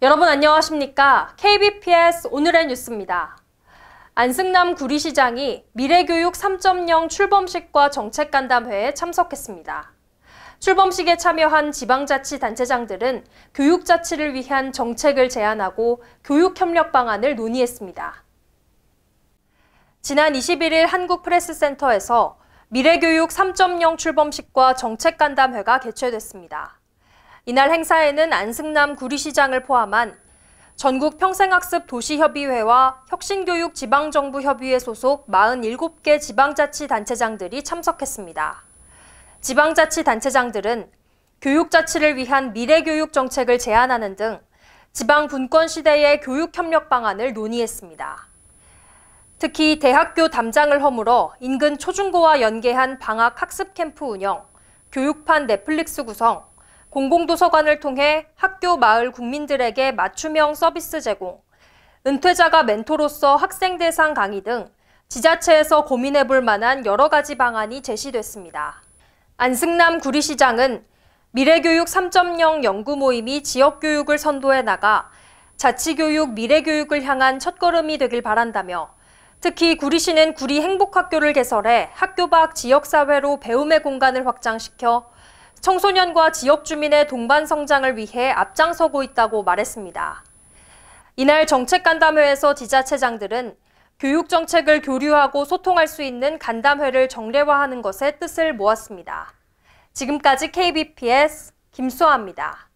여러분 안녕하십니까? KBPS 오늘의 뉴스입니다. 안승남 구리시장이 미래교육 3.0 출범식과 정책간담회에 참석했습니다. 출범식에 참여한 지방자치단체장들은 교육자치를 위한 정책을 제안하고 교육협력 방안을 논의했습니다. 지난 21일 한국프레스센터에서 미래교육 3.0 출범식과 정책간담회가 개최됐습니다. 이날 행사에는 안승남 구리시장을 포함한 전국 평생학습 도시협의회와 혁신교육 지방정부협의회 소속 47개 지방자치단체장들이 참석했습니다. 지방자치단체장들은 교육자치를 위한 미래교육 정책을 제안하는 등 지방 분권 시대의 교육 협력 방안을 논의했습니다. 특히 대학교 담장을 허물어 인근 초중고와 연계한 방학 학습 캠프 운영, 교육판 넷플릭스 구성, 공공도서관을 통해 학교 마을 국민들에게 맞춤형 서비스 제공, 은퇴자가 멘토로서 학생 대상 강의 등 지자체에서 고민해 볼 만한 여러 가지 방안이 제시됐습니다. 안승남 구리시장은 미래교육 3.0 연구 모임이 지역교육을 선도해 나가 자치교육, 미래교육을 향한 첫걸음이 되길 바란다며 특히 구리시는 구리 행복학교를 개설해 학교 밖 지역사회로 배움의 공간을 확장시켜 청소년과 지역 주민의 동반 성장을 위해 앞장서고 있다고 말했습니다. 이날 정책 간담회에서 지자체장들은 교육 정책을 교류하고 소통할 수 있는 간담회를 정례화하는 것에 뜻을 모았습니다. 지금까지 KBPS 김수아입니다.